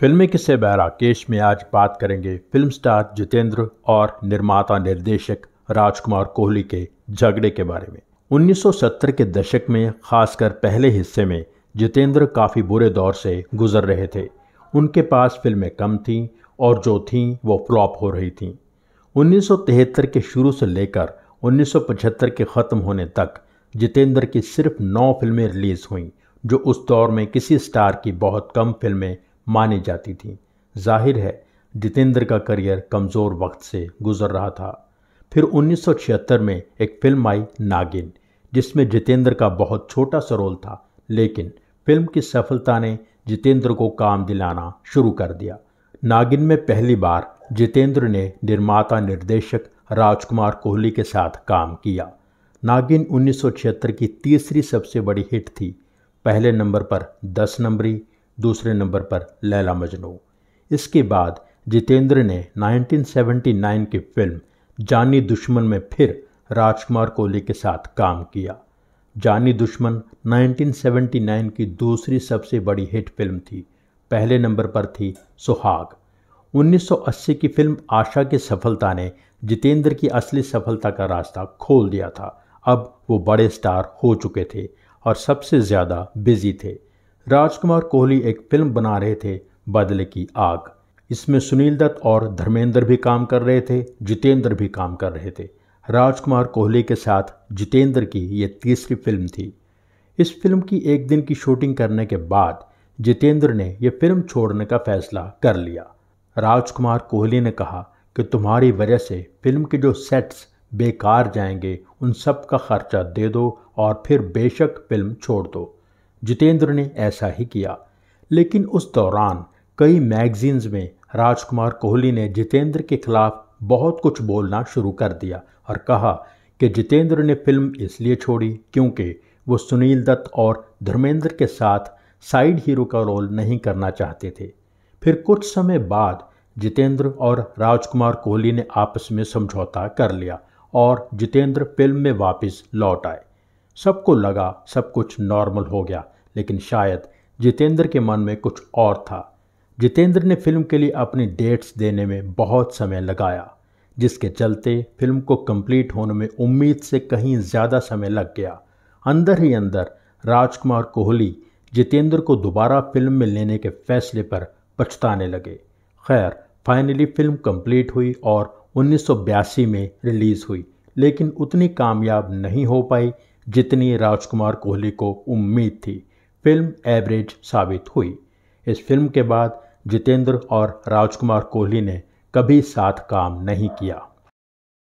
फिल्मी किस्से बहरा केश में आज बात करेंगे फिल्म स्टार जितेंद्र और निर्माता निर्देशक राजकुमार कोहली के झगड़े के बारे में 1970 के दशक में खासकर पहले हिस्से में जितेंद्र काफ़ी बुरे दौर से गुजर रहे थे उनके पास फिल्में कम थीं और जो थीं वो फ्लॉप हो रही थीं 1973 के शुरू से लेकर 1975 के ख़त्म होने तक जितेंद्र की सिर्फ नौ फिल्में रिलीज़ हुईं जो उस दौर में किसी स्टार की बहुत कम फिल्में मानी जाती थी जाहिर है जितेंद्र का करियर कमज़ोर वक्त से गुजर रहा था फिर 1976 में एक फिल्म आई नागिन जिसमें जितेंद्र का बहुत छोटा सा रोल था लेकिन फिल्म की सफलता ने जितेंद्र को काम दिलाना शुरू कर दिया नागिन में पहली बार जितेंद्र ने निर्माता निर्देशक राजकुमार कोहली के साथ काम किया नागिन 1976 की तीसरी सबसे बड़ी हिट थी पहले नंबर पर दस नंबरी दूसरे नंबर पर लैला मजनू इसके बाद जितेंद्र ने 1979 की फिल्म जानी दुश्मन में फिर राजकुमार कोहली के साथ काम किया जानी दुश्मन 1979 की दूसरी सबसे बड़ी हिट फिल्म थी पहले नंबर पर थी सुहाग 1980 की फिल्म आशा की सफलता ने जितेंद्र की असली सफलता का रास्ता खोल दिया था अब वो बड़े स्टार हो चुके थे और सबसे ज़्यादा बिजी थे राजकुमार कोहली एक फिल्म बना रहे थे बदले की आग इसमें सुनील दत्त और धर्मेंद्र भी काम कर रहे थे जितेंद्र भी काम कर रहे थे राजकुमार कोहली के साथ जितेंद्र की ये तीसरी फिल्म थी इस फिल्म की एक दिन की शूटिंग करने के बाद जितेंद्र ने यह फिल्म छोड़ने का फैसला कर लिया राजकुमार कोहली ने कहा कि तुम्हारी वजह से फिल्म के जो सेट्स बेकार जाएंगे उन सब का खर्चा दे दो और फिर बेशक फिल्म छोड़ दो जितेंद्र ने ऐसा ही किया लेकिन उस दौरान कई मैगजीन्स में राजकुमार कोहली ने जितेंद्र के खिलाफ बहुत कुछ बोलना शुरू कर दिया और कहा कि जितेंद्र ने फिल्म इसलिए छोड़ी क्योंकि वो सुनील दत्त और धर्मेंद्र के साथ साइड हीरो का रोल नहीं करना चाहते थे फिर कुछ समय बाद जितेंद्र और राजकुमार कोहली ने आपस में समझौता कर लिया और जितेंद्र फिल्म में वापस लौट आए सबको लगा सब कुछ नॉर्मल हो गया लेकिन शायद जितेंद्र के मन में कुछ और था जितेंद्र ने फिल्म के लिए अपनी डेट्स देने में बहुत समय लगाया जिसके चलते फिल्म को कंप्लीट होने में उम्मीद से कहीं ज़्यादा समय लग गया अंदर ही अंदर राजकुमार कोहली जितेंद्र को दोबारा फिल्म में लेने के फैसले पर पछताने लगे खैर फाइनली फिल्म कंप्लीट हुई और 1982 में रिलीज़ हुई लेकिन उतनी कामयाब नहीं हो पाई जितनी राजकुमार कोहली को उम्मीद थी फिल्म एवरेज साबित हुई इस फिल्म के बाद जितेंद्र और राजकुमार कोहली ने कभी साथ काम नहीं किया